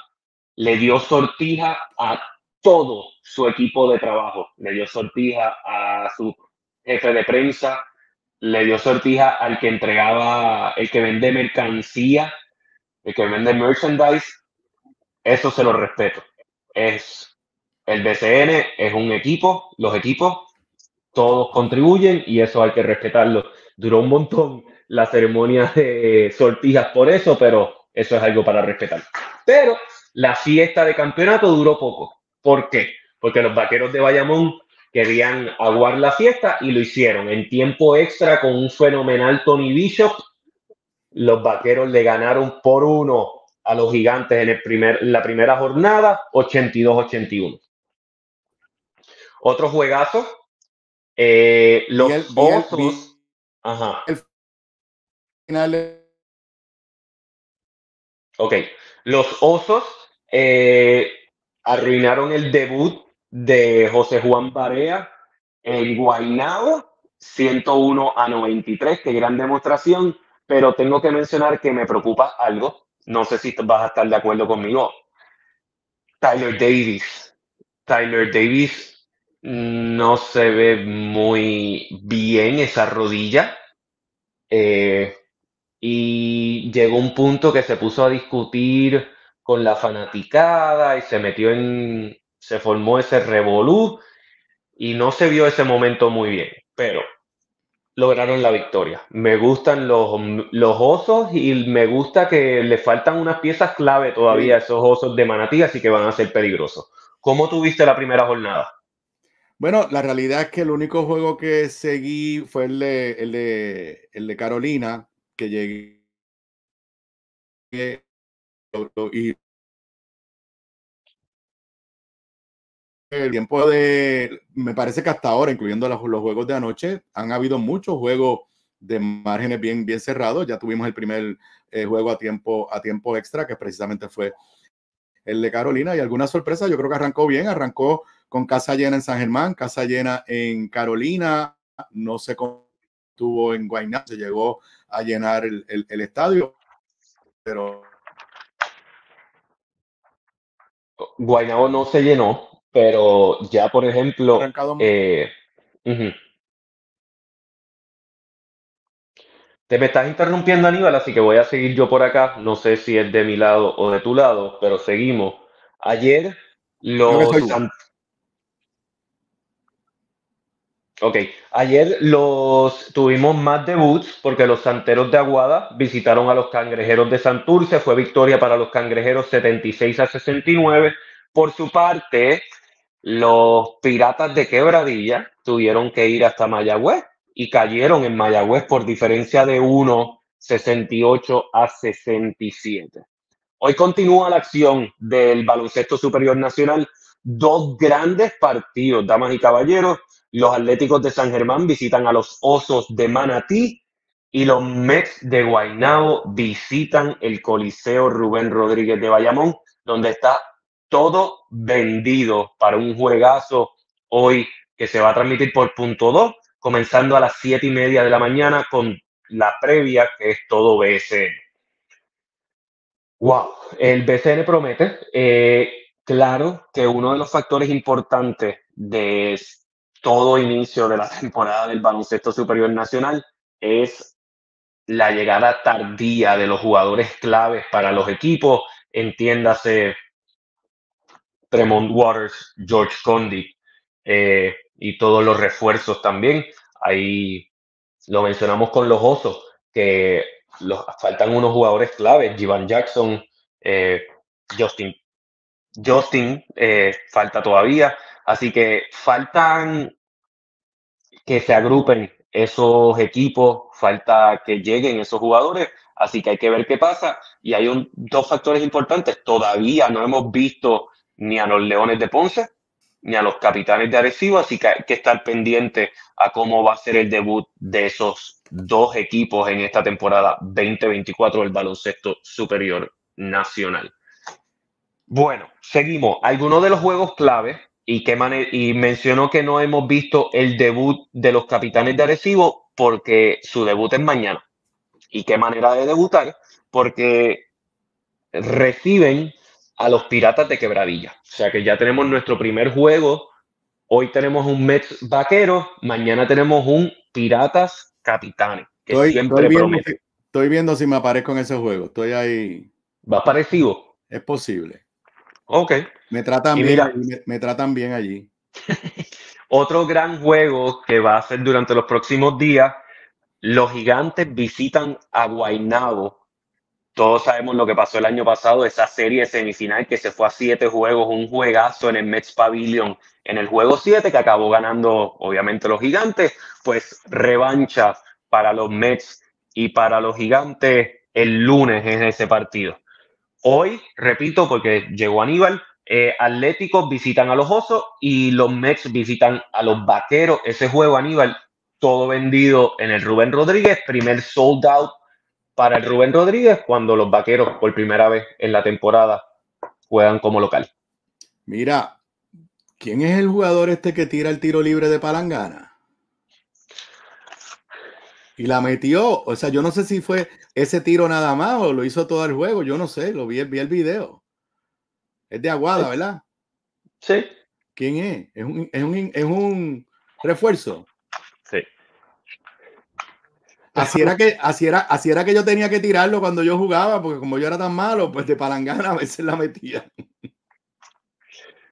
le dio sortija a todo su equipo de trabajo, le dio sortija a su jefe de prensa, le dio sortija al que entregaba, el que vende mercancía, el que vende merchandise, eso se lo respeto. Es el BCN, es un equipo, los equipos, todos contribuyen y eso hay que respetarlo. Duró un montón la ceremonia de sortijas por eso, pero eso es algo para respetar. Pero la fiesta de campeonato duró poco. ¿Por qué? Porque los vaqueros de Bayamón querían aguar la fiesta y lo hicieron en tiempo extra con un fenomenal Tony Bishop. Los vaqueros le ganaron por uno a los gigantes en, el primer, la primera jornada, 82-81. Otro juegazo, eh, los osos. ajá. Ok, los osos eh, arruinaron el debut de José Juan Barea en Guaynabo, 101 a 93, qué gran demostración, pero tengo que mencionar que me preocupa algo, no sé si vas a estar de acuerdo conmigo, Tyler Davis. Tyler Davis no se ve muy bien esa rodilla. Eh, y llegó un punto que se puso a discutir con la fanaticada y se metió en, se formó ese revolú y no se vio ese momento muy bien, pero lograron la victoria. Me gustan los, osos y me gusta que le faltan unas piezas clave todavía a esos osos de Manatí, así que van a ser peligrosos. ¿Cómo tuviste la primera jornada? Bueno, la realidad es que el único juego que seguí fue el de, el de Carolina, que llegué y El tiempo de, me parece que hasta ahora, incluyendo los, juegos de anoche, han habido muchos juegos de márgenes bien, bien cerrados. Ya tuvimos el primer eh, juego a tiempo, a tiempo extra, que precisamente fue el de Carolina. Y alguna sorpresa, yo creo que arrancó bien, arrancó con casa llena en San Germán, casa llena en Carolina, no se estuvo en Guayná, se llegó a llenar el, el estadio, pero Guaynabo no se llenó, pero ya, por ejemplo, eh, te me estás interrumpiendo, Aníbal, así que voy a seguir yo por acá. No sé si es de mi lado o de tu lado, pero seguimos. Ayer los, Ok, ayer los tuvimos más debuts porque los Santeros de Aguada visitaron a los Cangrejeros de Santurce, fue victoria para los Cangrejeros 76 a 69. Por su parte, los Piratas de Quebradilla tuvieron que ir hasta Mayagüez y cayeron en Mayagüez por diferencia de 1, 68 a 67. Hoy continúa la acción del baloncesto superior nacional, dos grandes partidos, damas y caballeros los Atléticos de San Germán visitan a los Osos de Manatí y los Mets de Guaynabo visitan el Coliseo Rubén Rodríguez de Bayamón, donde está todo vendido para un juegazo hoy que se va a transmitir por punto 2, comenzando a las 7 y media de la mañana con la previa que es todo BSN. Wow, el BCN promete. Eh, claro que uno de los factores importantes de todo inicio de la temporada del baloncesto superior nacional es la llegada tardía de los jugadores claves para los equipos, entiéndase Tremont Waters, George Condi eh, y todos los refuerzos también. Ahí lo mencionamos con los osos, que faltan unos jugadores claves, Jivan Jackson, eh, Justin. Justin eh, falta todavía, Así que faltan que se agrupen esos equipos, falta que lleguen esos jugadores, así que hay que ver qué pasa. Y hay dos factores importantes. Todavía no hemos visto ni a los Leones de Ponce, ni a los Capitanes de Arecibo, así que hay que estar pendiente a cómo va a ser el debut de esos dos equipos en esta temporada 2024 del baloncesto superior nacional. Bueno, seguimos. Algunos de los juegos claves y, qué y mencionó que no hemos visto el debut de los capitanes de Arecibo porque su debut es mañana. Y qué manera de debutar porque reciben a los Piratas de Quebradilla. O sea que ya tenemos nuestro primer juego. Hoy tenemos un Mets vaquero, mañana tenemos un Piratas Capitanes. estoy, viendo, si, estoy viendo si me aparezco en ese juego. Estoy ahí. ¿Va parecido? Es posible. Ok, me tratan, bien, me, tratan bien allí. Otro gran juego que va a ser durante los próximos días, los gigantes visitan a Guaynabo. Todos sabemos lo que pasó el año pasado, esa serie semifinal que se fue a siete juegos, un juegazo en el Mets Pavilion en el juego 7 que acabó ganando obviamente los gigantes, pues revancha para los Mets y para los gigantes el lunes en ese partido. Hoy, repito, porque llegó Aníbal, eh, Atléticos visitan a los Osos y los Mets visitan a los Vaqueros. Ese juego, Aníbal, todo vendido en el Rubén Rodríguez, primer sold out para el Rubén Rodríguez cuando los Vaqueros por primera vez en la temporada juegan como local. Mira, ¿quién es el jugador este que tira el tiro libre de Palangana? Y la metió, o sea, yo no sé si fue ese tiro nada más o lo hizo todo el juego, yo no sé, lo vi, vi el video. Es de Aguada, ¿verdad? Sí. ¿Quién es? Es un, refuerzo. Sí. Así era, que, así, era, así era que yo tenía que tirarlo cuando yo jugaba, porque como yo era tan malo, pues de palangana a veces la metía.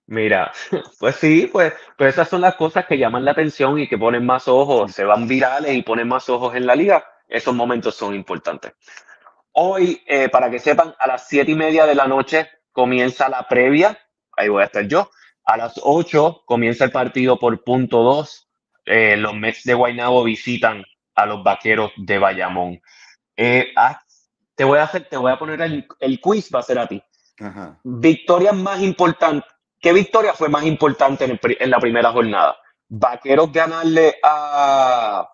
Mira, pues sí, pues, pues esas son las cosas que llaman la atención y que ponen más ojos, se van virales y ponen más ojos en la liga. Esos momentos son importantes. Hoy, eh, para que sepan, a las siete y media de la noche comienza la previa, ahí voy a estar yo. A las 8 comienza el partido por punto 2. Eh, los Mets de Guaynabo visitan a los Vaqueros de Bayamón. Eh, ah, te, voy a te voy a poner el, quiz, va a ser a ti. más importante ¿Qué victoria fue más importante en, la primera jornada? ¿Vaqueros ganarle a,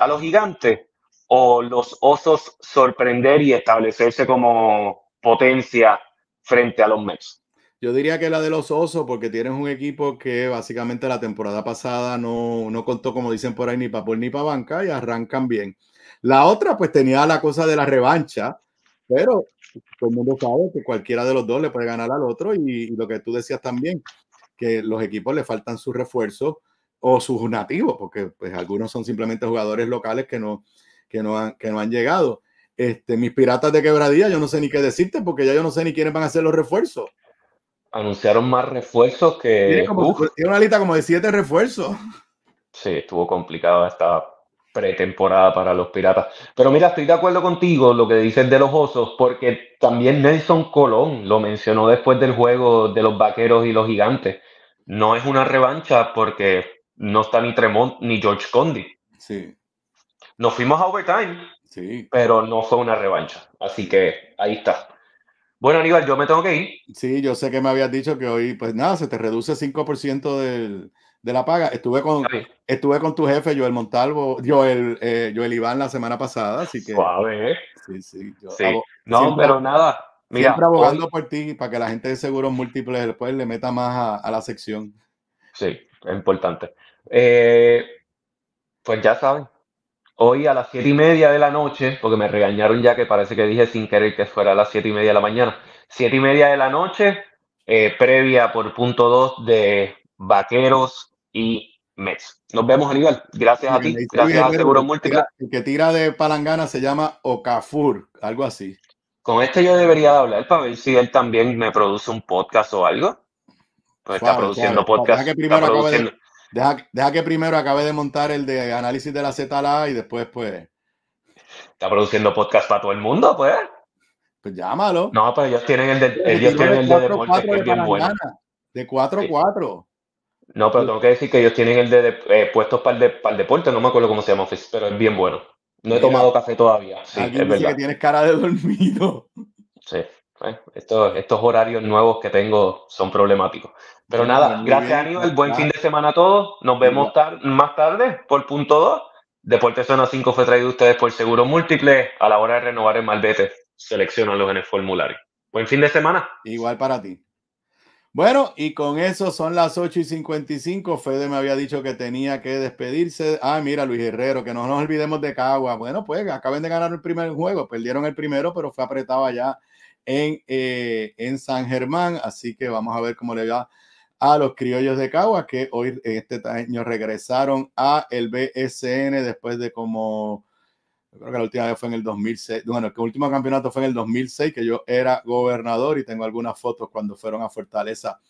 a los gigantes o los osos sorprender y establecerse como potencia frente a los Mets. Yo diría que la de los Osos, porque tienes un equipo que básicamente la temporada pasada no, contó, como dicen por ahí, ni para por ni para banca y arrancan bien. La otra, pues tenía la cosa de la revancha, pero como el mundo sabe que cualquiera de los dos le puede ganar al otro y, lo que tú decías también, que los equipos le faltan sus refuerzos o sus nativos, porque pues algunos son simplemente jugadores locales que no, que que no han llegado. Este, mis piratas de quebradía yo no sé ni qué decirte porque ya yo no sé ni quiénes van a hacer los refuerzos. Anunciaron más refuerzos que. Tiene, una lista como de siete refuerzos. Sí, estuvo complicado esta pretemporada para los piratas. Pero mira, estoy de acuerdo contigo lo que dices de los osos, porque también Nelson Colón lo mencionó después del juego de los vaqueros y los gigantes. No es una revancha porque no está ni Tremont ni George Condi. Sí. Nos fuimos a overtime pero no fue una revancha. Así que ahí está. Bueno, Aníbal, yo me tengo que ir. Sí, yo sé que me habías dicho que hoy, pues nada, se te reduce 5% del, de la paga. Estuve con, estuve con tu jefe, Joel Montalvo, Joel, eh, Joel Iván la semana pasada, así que... Suave. Sí, sí. Yo, no, pero nada. Mira, siempre abogando por ti, para que la gente de seguros múltiples después le meta más a, la sección. Sí, es importante. Eh, pues ya saben, hoy a las siete y media de la noche, porque me regañaron ya que parece que dije sin querer que fuera a las siete y media de la mañana, siete y media de la noche, eh, previa por punto 2 de Vaqueros y Mets. Nos vemos, Aníbal. Gracias a ti. Gracias a Seguro Múltiple. El que tira de palangana se llama Ocafur, algo así. Con este yo debería hablar para ver si él también me produce un podcast o algo. Pues está produciendo podcast. Deja, que primero acabe de montar el de análisis de la ZLA y después, pues. ¿Está produciendo podcast para todo el mundo, pues? Pues llámalo. No, pero ellos tienen el de, ellos tienen el de que es bien bueno. De 4 4. No, pero tengo que decir que ellos tienen el de, eh, puestos para el, deporte, no me acuerdo cómo se llama, pero es bien bueno. No he tomado café todavía. Sí, es dice que tienes cara de dormido. Sí estos horarios nuevos que tengo son problemáticos. Pero nada, gracias gracias Aníbal, buen fin de semana a todos. Nos vemos más tarde por punto 2. Deporte Zona 5 fue traído a ustedes por Seguro Múltiple a la hora de renovar el malvete. Seleccionalos en el formulario. Buen fin de semana. Igual para ti. Bueno, y con eso son las 8 y 55. Fede me había dicho que tenía que despedirse. Ah, mira, Luis Herrero, que no nos olvidemos de Cagua. Bueno, pues acaben de ganar el primer juego. Perdieron el primero, pero fue apretado allá eh, en, San Germán. Así que vamos a ver cómo le va a los criollos de Cagua, que hoy en este año regresaron a el BSN después de como, creo que la última vez fue en el 2006, bueno, el último campeonato fue en el 2006, que yo era gobernador y tengo algunas fotos cuando fueron a Fortaleza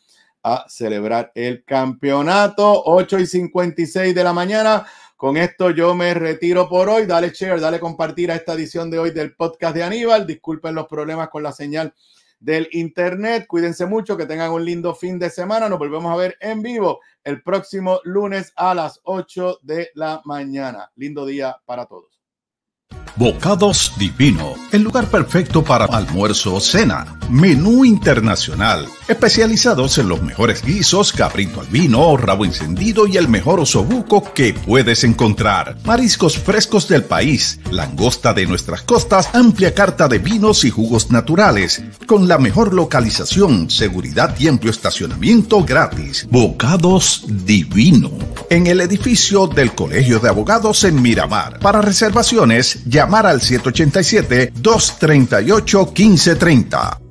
a celebrar el campeonato, 8 y 56 de la mañana. Con esto yo me retiro por hoy. Dale share, dale compartir a esta edición de hoy del podcast de Aníbal. Disculpen los problemas con la señal del internet. Cuídense mucho, que tengan un lindo fin de semana. Nos volvemos a ver en vivo el próximo lunes a las 8 de la mañana. Lindo día para todos. Bocados Divino, el lugar perfecto para almuerzo o cena. Menú internacional, especializados en los mejores guisos, cabrito al vino, rabo encendido y el mejor osobuco que puedes encontrar. Mariscos frescos del país, langosta de nuestras costas, amplia carta de vinos y jugos naturales, con la mejor localización, seguridad y amplio estacionamiento gratis. Bocados Divino, en el edificio del Colegio de Abogados en Miramar. Para reservaciones, ya llamar al 787-238-1530.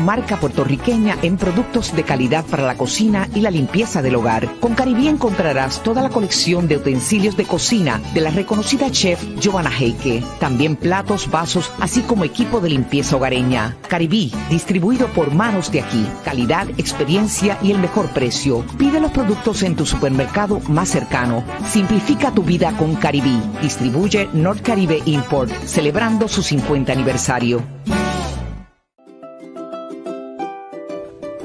marca puertorriqueña en productos de calidad para la cocina y la limpieza del hogar. Con Caribí encontrarás toda la colección de utensilios de cocina de la reconocida chef Giovanna Heike. También platos, vasos, así como equipo de limpieza hogareña. Caribí, distribuido por manos de aquí. Calidad, experiencia y el mejor precio. Pide los productos en tu supermercado más cercano. Simplifica tu vida con Caribí. Distribuye North Caribe Import, celebrando su 50 aniversario.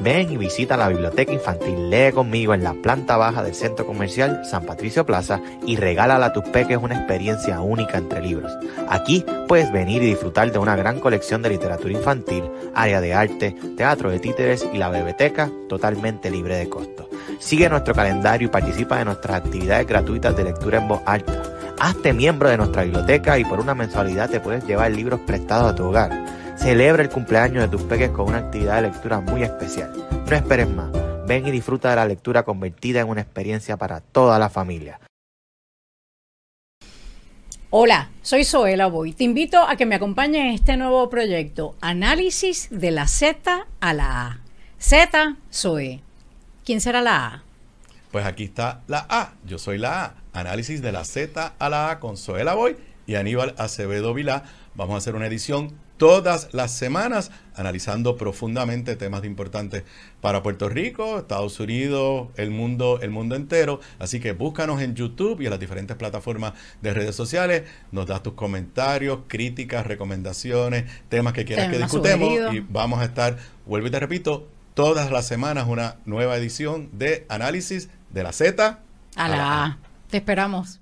Ven y visita la biblioteca infantil, lee conmigo en la planta baja del centro comercial San Patricio Plaza y regálala a tus peques una experiencia única entre libros. Aquí puedes venir y disfrutar de una gran colección de literatura infantil, área de arte, teatro de títeres y la biblioteca totalmente libre de costo. Sigue nuestro calendario y participa de nuestras actividades gratuitas de lectura en voz alta. Hazte miembro de nuestra biblioteca y por una mensualidad te puedes llevar libros prestados a tu hogar. Celebra el cumpleaños de tus peques con una actividad de lectura muy especial. No esperes más. Ven y disfruta de la lectura convertida en una experiencia para toda la familia. Hola, soy Soela Boy. Te invito a que me acompañes en este nuevo proyecto, Análisis de la Z a la A. Z, Zoe. ¿Quién será la A? Pues aquí está la A. Yo soy la A. Análisis de la Z a la A con Soela Boy y Aníbal Acevedo Vilá. Vamos a hacer una edición todas las semanas, analizando profundamente temas importantes para Puerto Rico, Estados Unidos, el mundo, el mundo entero. Así que búscanos en YouTube y en las diferentes plataformas de redes sociales. Nos das tus comentarios, críticas, recomendaciones, temas que quieras que discutemos. Y vamos a estar, vuelvo y te repito, todas las semanas una nueva edición de análisis de la Z a, la Te esperamos.